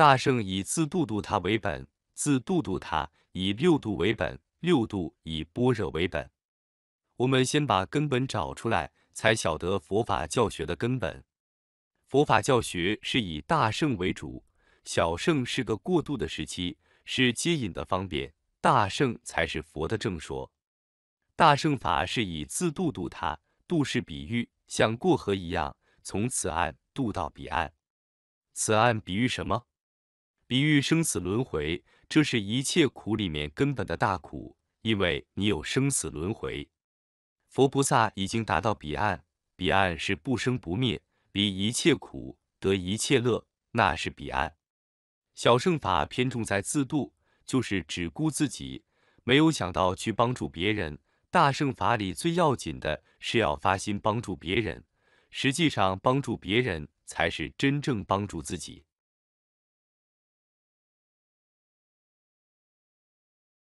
大圣以自度度他为本，自度度他以六度为本，六度以般若为本。我们先把根本找出来，才晓得佛法教学的根本。佛法教学是以大圣为主，小圣是个过渡的时期，是接引的方便，大圣才是佛的正说。大圣法是以自度度他，度是比喻，像过河一样，从此岸渡到彼岸。此岸比喻什么？比喻生死轮回，这是一切苦里面根本的大苦，因为你有生死轮回。佛菩萨已经达到彼岸，彼岸是不生不灭，离一切苦得一切乐，那是彼岸。小圣法偏重在自度，就是只顾自己，没有想到去帮助别人。大圣法里最要紧的是要发心帮助别人，实际上帮助别人才是真正帮助自己。